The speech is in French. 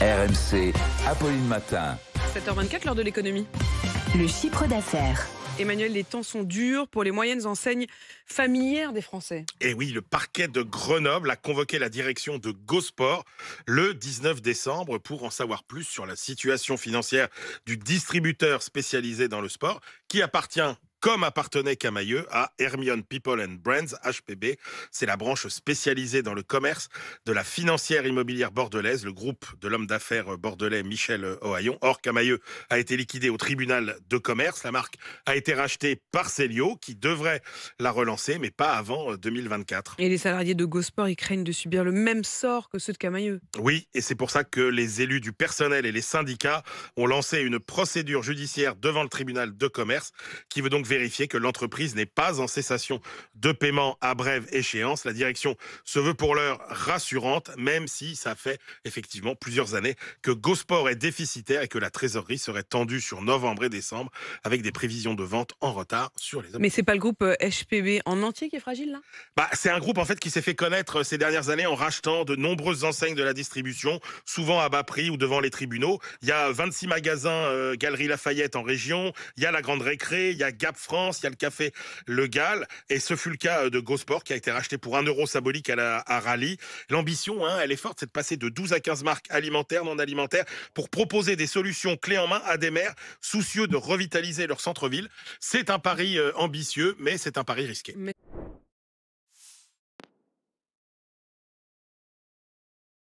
RMC, Apolline Matin. 7h24, Lors de l'économie. Le chiffre d'affaires. Emmanuel, les temps sont durs pour les moyennes enseignes familières des Français. Et eh oui, le parquet de Grenoble a convoqué la direction de Gosport le 19 décembre pour en savoir plus sur la situation financière du distributeur spécialisé dans le sport qui appartient comme appartenait Camailleux à Hermione People and Brands, HPB. C'est la branche spécialisée dans le commerce de la financière immobilière bordelaise, le groupe de l'homme d'affaires bordelais Michel Ohaillon. Or, Camailleux a été liquidé au tribunal de commerce. La marque a été rachetée par Celio, qui devrait la relancer, mais pas avant 2024. Euh, et les salariés de Gosport, ils craignent de subir le même sort que ceux de Camailleux. Oui, et c'est pour ça que les élus du personnel et les syndicats ont lancé une procédure judiciaire devant le tribunal de commerce qui veut donc vérifier que l'entreprise n'est pas en cessation de paiement à brève échéance. La direction se veut pour l'heure rassurante, même si ça fait effectivement plusieurs années que GoSport est déficitaire et que la trésorerie serait tendue sur novembre et décembre avec des prévisions de vente en retard sur les. Mais c'est pas le groupe HPB euh, en entier qui est fragile là bah, c'est un groupe en fait qui s'est fait connaître euh, ces dernières années en rachetant de nombreuses enseignes de la distribution, souvent à bas prix ou devant les tribunaux. Il y a 26 magasins euh, Galerie Lafayette en région, il y a la Grande Récré, il y a Gap France, il y a le café Le Gall, et ce fut le cas euh, de Gosport qui a été racheté pour un euro symbolique à, la, L'ambition, hein, elle est forte, c'est de passer de 12 à 15 marques alimentaires, non alimentaires, pour proposer des solutions clés en main à des maires soucieux de revitaliser leur centre-ville. C'est un pari euh, ambitieux, mais c'est un pari risqué.